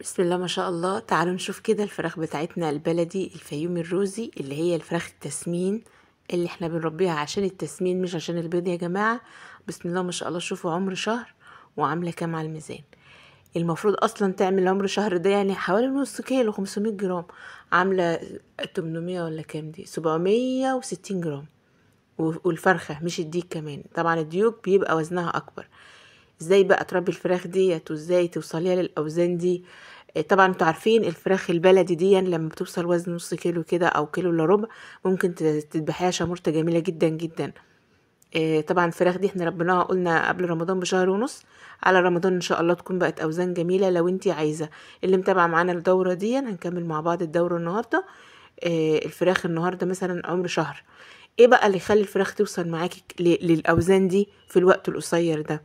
بسم الله ما شاء الله تعالوا نشوف كده الفراخ بتاعتنا البلدي الفيوم الروزي اللي هي الفراخ التسمين اللي احنا بنربيها عشان التسمين مش عشان البيض يا جماعة بسم الله ما شاء الله شوفوا عمر شهر وعاملة كام على الميزان المفروض اصلا تعمل عمر شهر ده يعني حوالي نص كيلو 500 جرام عاملة 800 ولا كام دي 760 جرام والفرخة مش الديك كمان طبعا الديوك بيبقى وزنها اكبر ازاي بقى تربي الفراخ ديت وازاي توصليها للاوزان دي آه، طبعا انتوا عارفين الفراخ البلدي دي لما بتوصل وزن نص كيلو كده او كيلو الا ربع ممكن تذبحيها شامورته جميله جدا جدا آه، طبعا الفراخ دي احنا ربناها قلنا قبل رمضان بشهر ونص على رمضان ان شاء الله تكون بقت اوزان جميله لو انت عايزه اللي متابعه معانا الدوره دي هنكمل مع بعض الدوره النهارده آه، الفراخ النهارده مثلا عمر شهر ايه بقى اللي يخلي الفراخ توصل معاكي للاوزان دي في الوقت القصير ده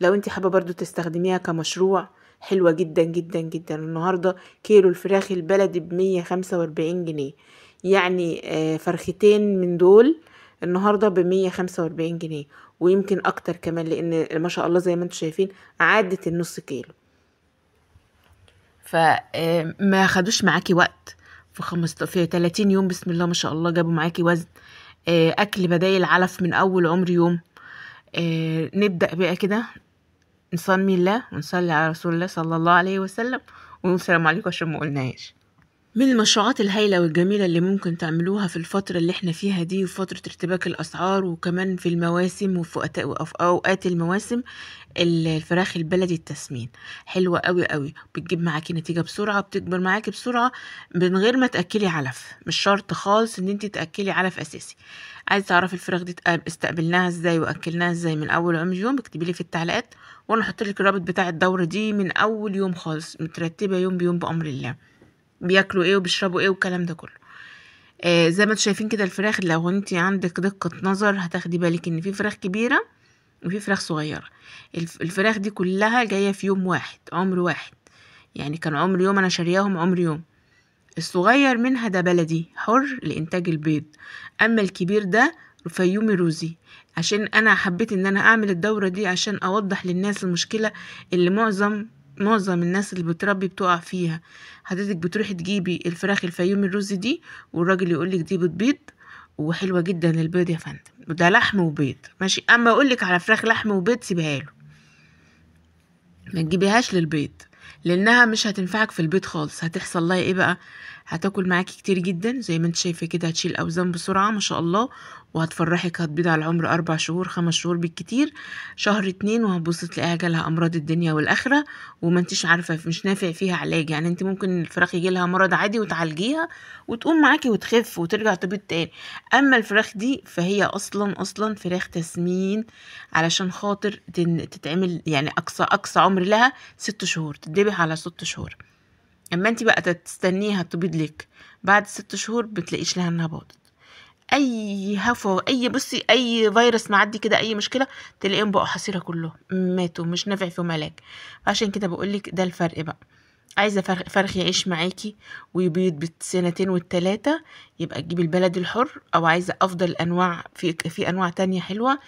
لو انت حابه برضو تستخدميها كمشروع حلوه جدا جدا جدا النهارده كيلو الفراخ البلدي بمية خمسة جنيه يعني آه، فرختين من دول النهارده بمية خمسة جنيه ويمكن اكتر كمان لان ما شاء الله زي ما انتم شايفين عدت النص كيلو فما آه، خدوش معاكي وقت في خمس في 30 يوم بسم الله ما شاء الله جابوا معاكي وزن آه، اكل بدايل علف من اول عمر يوم آه، نبدأ بقى كده نصلي الله ونصلي على رسول الله صلى الله عليه وسلم ونقول السلام عليكم عشان ما قلناش من المشروعات الهايلة والجميلة اللي ممكن تعملوها في الفترة اللي احنا فيها دي وفترة ارتباك الأسعار وكمان في المواسم وفي أوقات المواسم الفراخ البلدي التسمين حلوة قوي قوي بتجيب معاكي نتيجة بسرعة بتكبر معاكي بسرعة من غير ما تأكلي علف مش شرط خالص ان انت تأكلي علف أساسي عايز تعرفي الفراخ دي استقبلناها ازاي واكلناها ازاي من اول عمر يوم اكتبي لي في التعليقات وانا هحط لك الرابط بتاع الدوره دي من اول يوم خالص مترتبه يوم بيوم بامر الله بياكلوا ايه وبيشربوا ايه والكلام ده كله آه زي ما انتوا شايفين كده الفراخ لو انت عندك دقة نظر هتاخدي بالك ان في فراخ كبيرة وفي فراخ صغيرة الفراخ دي كلها جاية في يوم واحد عمر واحد يعني كان عمر يوم انا شارياهم عمر يوم الصغير منها ده بلدي حر لإنتاج البيض أما الكبير ده فيومي روزي عشان أنا حبيت إن أنا أعمل الدورة دي عشان أوضح للناس المشكلة اللي معظم معظم الناس اللي بتربي بتقع فيها حضرتك بتروحي تجيبي الفراخ الفيوم الرز دي والراجل يقولك دي بتبيض وحلوه جدا للبيض يا فندم وده لحم وبيض ماشي اما اقولك على فراخ لحم وبيض سيبها له ما تجيبيهاش للبيض لانها مش هتنفعك في البيض خالص هتحصل لها ايه بقى هتاكل معاكي كتير جدا زي ما انت شايفه كده هتشيل اوزان بسرعه ما شاء الله وهتفرحك هتبيض على العمر أربع شهور خمس شهور بالكتير شهر اتنين وهتبص تلاقيها جالها أمراض الدنيا والآخرة وما انتش عارفة مش نافع فيها علاج يعني انت ممكن الفراخ يجيلها مرض عادي وتعالجيها وتقوم معاكي وتخف وترجع تبيض تاني أما الفراخ دي فهي أصلا أصلا فراخ تسمين علشان خاطر تتعمل يعني أقصى أقصى عمر لها ست شهور تدبح على ست شهور اما انت بقى تستنيها تبيض لك بعد ست شهور بتلاقيش لها انها باضت اي هفوه اي بصي اي فيروس معدي كده اي مشكله تلاقيهم بقوا حصيره كلهم ماتوا مش نافع فيهم علاج عشان كده بقولك ده الفرق بقى عايزه فرخ, فرخ يعيش معاكي ويبيض بالسنتين والتلاتة يبقى تجيبي البلد الحر او عايزه افضل انواع في في انواع تانية حلوه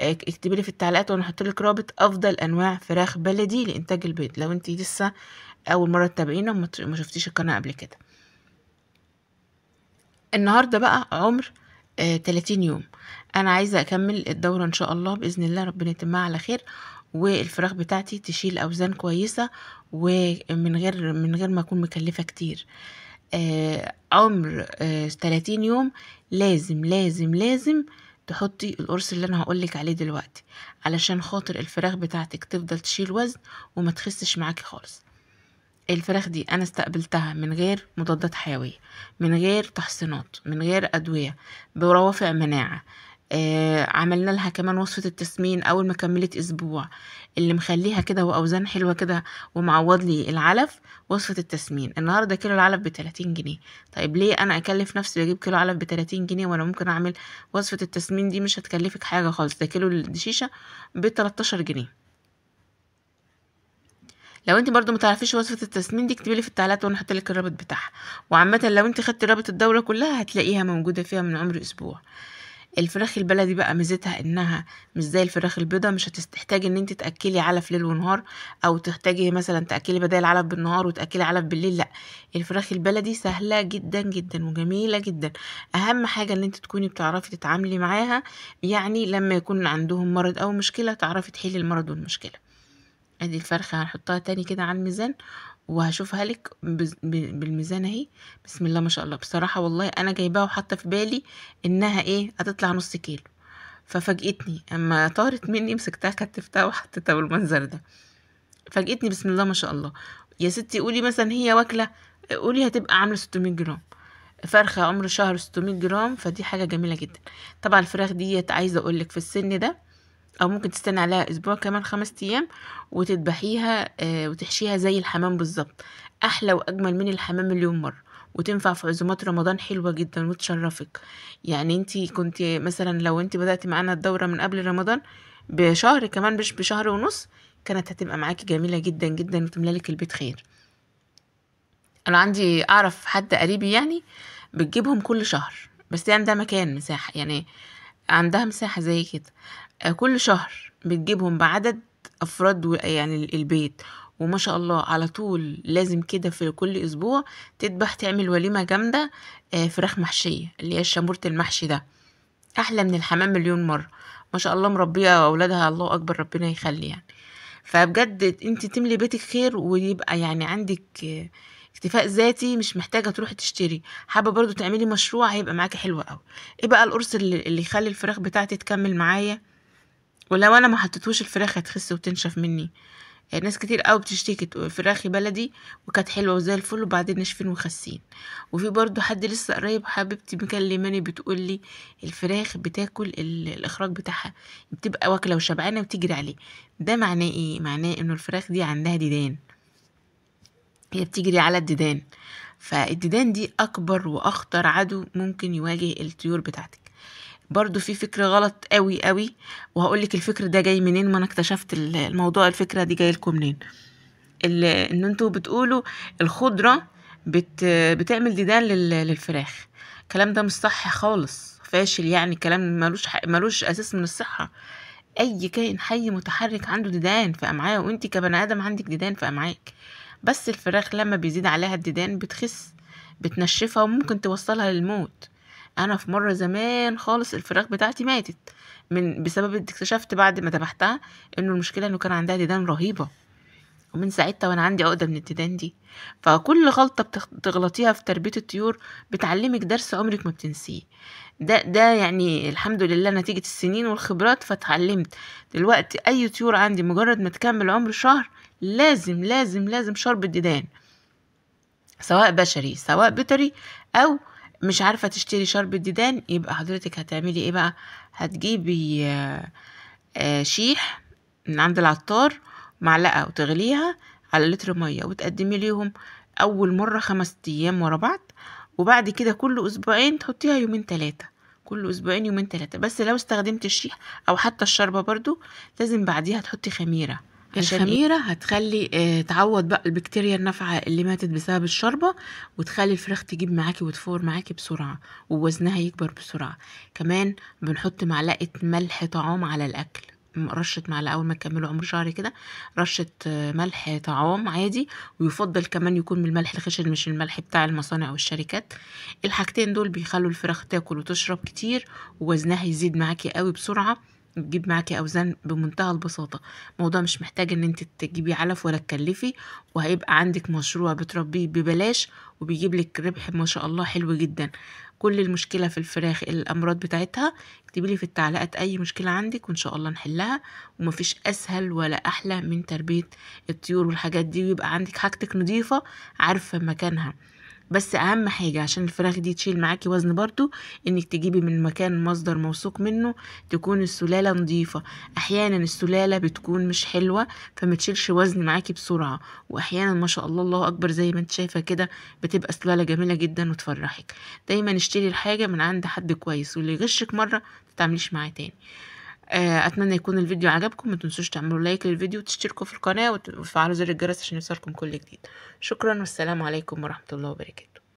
آه، اكتبي لي في التعليقات وانا هحط لك رابط افضل انواع فراخ بلدي لانتاج البيض لو انت لسه اول مره تتابعينا وما شفتيش القناه قبل كده النهارده بقى عمر 30 آه، يوم انا عايزه اكمل الدوره ان شاء الله باذن الله ربنا يتمها على خير والفراخ بتاعتي تشيل اوزان كويسه ومن غير من غير ما اكون مكلفه كتير آه، عمر 30 آه، يوم لازم لازم لازم تحطي القرص اللي انا هقولك عليه دلوقتي علشان خاطر الفراخ بتاعتك تفضل تشيل وزن وما تخسش معاكي خالص الفراخ دي انا استقبلتها من غير مضادات حيويه من غير تحصينات من غير ادويه بروافع مناعه آه عملنا لها كمان وصفة التسمين أول ما كملت أسبوع اللي مخليها كده وأوزان حلوة كده ومعوض لي العلف وصفة التسمين النهاردة كيلو العلف بتلاتين جنيه طيب ليه أنا أكلف نفسي أجيب كيلو علف بتلاتين جنيه وأنا ممكن أعمل وصفة التسمين دي مش هتكلفك حاجة خالص ده كيلو الدشيشة بتلاتاشر جنيه لو انت برضو متعرفيش وصفه التسمين دي اكتبي لي في التعليقات وانا هحط لك الرابط بتاعها وعامه لو انت خدت رابط الدوره كلها هتلاقيها موجوده فيها من عمر اسبوع الفراخ البلدي بقى ميزتها انها مش زي الفراخ البيضة مش هتحتاجي ان انت تاكلي علف ليل ونهار او تحتاجي مثلا تاكلي بدائل علف بالنهار وتاكلي علف بالليل لا الفراخ البلدي سهله جدا جدا وجميله جدا اهم حاجه ان انت تكوني بتعرفي تتعاملي معاها يعني لما يكون عندهم مرض او مشكله تعرفي تحلي المرض والمشكله ادي الفرخة هنحطها تاني كده على الميزان وهشوفها لك بالميزان اهي بسم الله ما شاء الله بصراحة والله انا جايباها وحاطة في بالي انها ايه هتطلع نص كيلو ففاجئتني اما طارت مني مسكتها كتفتها وحطيتها بالمنظر ده فاجئتني بسم الله ما شاء الله يا ستي قولي مثلا هي واكلة قولي هتبقى عاملة 600 جرام فرخة عمر شهر 600 جرام فدي حاجة جميلة جدا طبعا الفراخ دي عايزة اقولك في السن ده او ممكن تستنى عليها اسبوع كمان خمس ايام وتذبحيها آه، وتحشيها زي الحمام بالظبط احلى واجمل من الحمام مليون مره وتنفع في عزومات رمضان حلوه جدا وتشرفك يعني انت كنت مثلا لو انت بداتي معانا الدوره من قبل رمضان بشهر كمان مش بشهر ونص كانت هتبقى معاكي جميله جدا جدا وتملالك البيت خير انا عندي اعرف حد قريبي يعني بتجيبهم كل شهر بس يعني ده مكان مساحه يعني عندها مساحة زي كده آه، كل شهر بتجيبهم بعدد أفراد يعني البيت وما شاء الله على طول لازم كده في كل أسبوع تذبح تعمل وليمة جامدة آه، فراخ محشية اللي هي الشامورة المحشي ده أحلى من الحمام مليون مرة ما شاء الله مربية أولادها الله أكبر ربنا يخلي يعني فبجد انت تملي بيتك خير ويبقى يعني عندك اكتفاء ذاتي مش محتاجه تروحي تشتري حابه برضو تعملي مشروع هيبقى معاكي حلو قوي ايه بقى القرص اللي, اللي يخلي الفراخ بتاعتي تكمل معايا ولو انا ما حطيتوش الفراخ هتخس وتنشف مني آه، ناس كتير قوي بتشتكي تقول فراخي بلدي وكانت حلوه وزي الفل وبعدين ناشفين وخاسين وفي برضو حد لسه قريب حبيبتي مكلماني بتقول لي الفراخ بتاكل الاخراج بتاعها بتبقى واكله وشبعانه وتجري عليه ده معناه ايه معناه انه الفراخ دي عندها ديدان هي بتجري على الديدان فالديدان دي أكبر وأخطر عدو ممكن يواجه الطيور بتاعتك برضو في فكر غلط قوي قوي وهقولك الفكر ده جاي منين ما انا اكتشفت الموضوع الفكرة دي جاي لكم منين ان انتوا بتقولوا الخضرة بت بتعمل ديدان للفراخ الكلام ده مش صح خالص فاشل يعني كلام ملوش حق ملوش اساس من الصحة اي كائن حي متحرك عنده ديدان في امعائه وانت كبني ادم عندك ديدان في امعائك بس الفراخ لما بيزيد عليها الديدان بتخس بتنشفها وممكن توصلها للموت انا في مره زمان خالص الفراخ بتاعتي ماتت من بسبب اكتشفت بعد ما ذبحتها انه المشكله انه كان عندها ديدان رهيبه ومن ساعتها وانا عندي عقده من الديدان دي فكل غلطه بتغلطيها في تربيه الطيور بتعلمك درس عمرك ما بتنسيه ده ده يعني الحمد لله نتيجه السنين والخبرات فتعلمت دلوقتي اي طيور عندي مجرد ما تكمل عمر شهر لازم لازم لازم شرب الديدان سواء بشري سواء بيطري او مش عارفه تشتري شرب الديدان يبقى حضرتك هتعملي ايه بقى هتجيبي آه، شيح من عند العطار معلقة وتغليها على لتر مية وتقدمي ليهم أول مرة خمس أيام ورا بعض وبعد كده كل أسبوعين تحطيها يومين تلاتة كل أسبوعين يومين تلاتة بس لو استخدمت الشيح أو حتى الشربة برضو لازم بعديها تحطي خميرة إيه؟ الخميرة هتخلي آه، تعوض بقى البكتيريا النافعة اللي ماتت بسبب الشربة وتخلي الفراخ تجيب معاكي وتفور معاكي بسرعة ووزنها يكبر بسرعة كمان بنحط معلقة ملح طعام على الأكل رشة معلقة أول ما تكملوا عمر شهر كده رشة آه، ملح طعام عادي ويفضل كمان يكون من الملح الخشن مش الملح بتاع المصانع والشركات الحاجتين دول بيخلوا الفراخ تاكل وتشرب كتير ووزنها يزيد معاكي قوي بسرعة تجيب معاكي اوزان بمنتهى البساطه الموضوع مش محتاج ان انت تجيبي علف ولا تكلفي وهيبقى عندك مشروع بتربيه ببلاش وبيجيب لك ربح ما شاء الله حلو جدا كل المشكله في الفراخ الامراض بتاعتها اكتبي لي في التعليقات اي مشكله عندك وان شاء الله نحلها ومفيش اسهل ولا احلى من تربيه الطيور والحاجات دي ويبقى عندك حاجتك نظيفه عارفه مكانها بس اهم حاجة عشان الفراخ دي تشيل معاكي وزن برضو انك تجيبي من مكان مصدر موثوق منه تكون السلالة نظيفة احيانا السلالة بتكون مش حلوة فمتشيلش وزن معاكي بسرعة واحيانا ما شاء الله الله اكبر زي ما انت شايفة كده بتبقى سلالة جميلة جدا وتفرحك دايما اشتري الحاجة من عند حد كويس واللي يغشك مرة متتعامليش معاه تاني آه، اتمنى يكون الفيديو عجبكم ما تنسوش تعملوا لايك للفيديو وتشتركوا في القناه وتفعلوا زر الجرس عشان يوصلكم كل جديد شكرا والسلام عليكم ورحمه الله وبركاته